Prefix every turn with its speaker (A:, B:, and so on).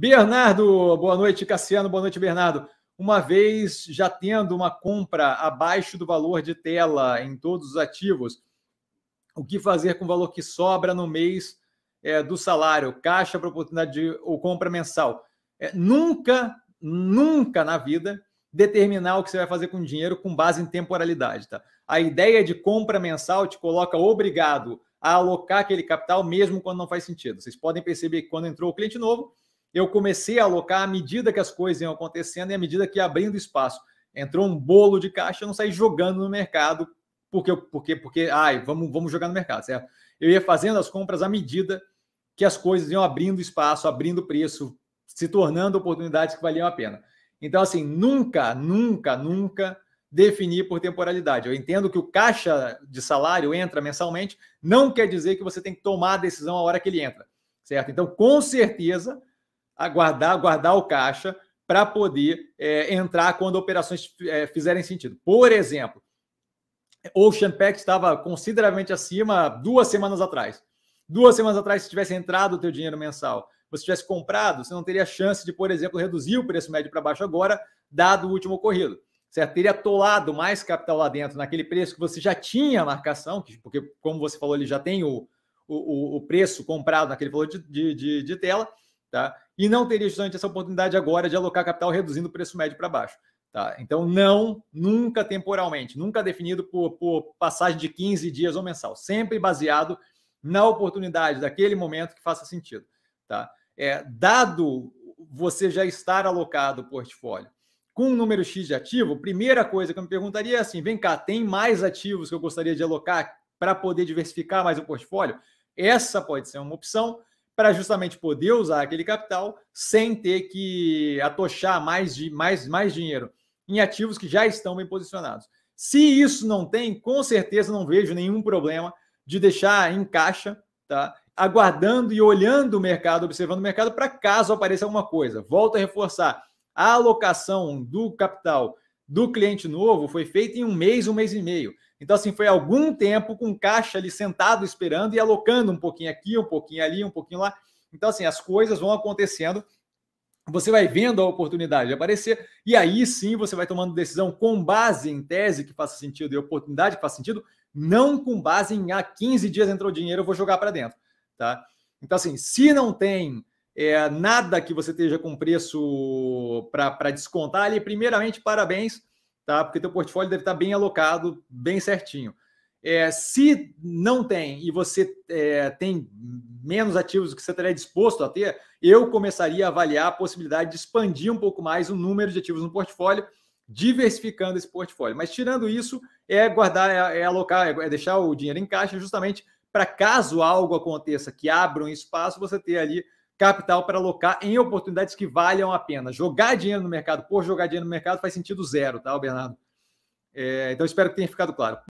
A: Bernardo, boa noite, Cassiano, boa noite, Bernardo. Uma vez já tendo uma compra abaixo do valor de tela em todos os ativos, o que fazer com o valor que sobra no mês é, do salário, caixa para oportunidade de, ou compra mensal? É, nunca, nunca na vida determinar o que você vai fazer com o dinheiro com base em temporalidade, tá? A ideia de compra mensal te coloca obrigado a alocar aquele capital mesmo quando não faz sentido. Vocês podem perceber que quando entrou o cliente novo, eu comecei a alocar à medida que as coisas iam acontecendo e à medida que ia abrindo espaço. Entrou um bolo de caixa, eu não saí jogando no mercado, porque, porque, porque ai, vamos, vamos jogar no mercado, certo? Eu ia fazendo as compras à medida que as coisas iam abrindo espaço, abrindo preço, se tornando oportunidades que valiam a pena. Então, assim, nunca, nunca, nunca definir por temporalidade. Eu entendo que o caixa de salário entra mensalmente, não quer dizer que você tem que tomar a decisão a hora que ele entra, certo? Então, com certeza, aguardar, guardar o caixa para poder é, entrar quando operações é, fizerem sentido. Por exemplo, Ocean Pack estava consideravelmente acima duas semanas atrás. Duas semanas atrás, se tivesse entrado o teu dinheiro mensal, você tivesse comprado, você não teria chance de, por exemplo, reduzir o preço médio para baixo agora, dado o último ocorrido. Certo? Teria tolado mais capital lá dentro naquele preço que você já tinha a marcação, porque, como você falou, ele já tem o, o, o preço comprado naquele valor de, de, de, de tela Tá? E não teria justamente essa oportunidade agora de alocar capital reduzindo o preço médio para baixo. Tá? Então, não, nunca temporalmente, nunca definido por, por passagem de 15 dias ou mensal, sempre baseado na oportunidade daquele momento que faça sentido. Tá? É, dado você já estar alocado o portfólio com um número X de ativo, primeira coisa que eu me perguntaria é assim: vem cá, tem mais ativos que eu gostaria de alocar para poder diversificar mais o portfólio? Essa pode ser uma opção para justamente poder usar aquele capital sem ter que atochar mais, de, mais, mais dinheiro em ativos que já estão bem posicionados. Se isso não tem, com certeza não vejo nenhum problema de deixar em caixa, tá? aguardando e olhando o mercado, observando o mercado para caso apareça alguma coisa. Volto a reforçar, a alocação do capital do cliente novo foi feita em um mês, um mês e meio. Então, assim, foi algum tempo com caixa ali sentado esperando e alocando um pouquinho aqui, um pouquinho ali, um pouquinho lá. Então, assim, as coisas vão acontecendo, você vai vendo a oportunidade aparecer, e aí sim você vai tomando decisão com base em tese que faça sentido e oportunidade que faça sentido, não com base em há ah, 15 dias entrou dinheiro, eu vou jogar para dentro, tá? Então, assim, se não tem é, nada que você esteja com preço para descontar ali, primeiramente, parabéns, tá? Porque teu portfólio deve estar tá bem alocado, bem certinho. É, se não tem e você é, tem menos ativos do que você estaria disposto a ter, eu começaria a avaliar a possibilidade de expandir um pouco mais o número de ativos no portfólio, diversificando esse portfólio. Mas tirando isso, é guardar, é, é alocar, é deixar o dinheiro em caixa justamente para caso algo aconteça que abra um espaço, você ter ali capital para alocar em oportunidades que valham a pena. Jogar dinheiro no mercado por jogar dinheiro no mercado faz sentido zero, tá, Bernardo? É, então espero que tenha ficado claro.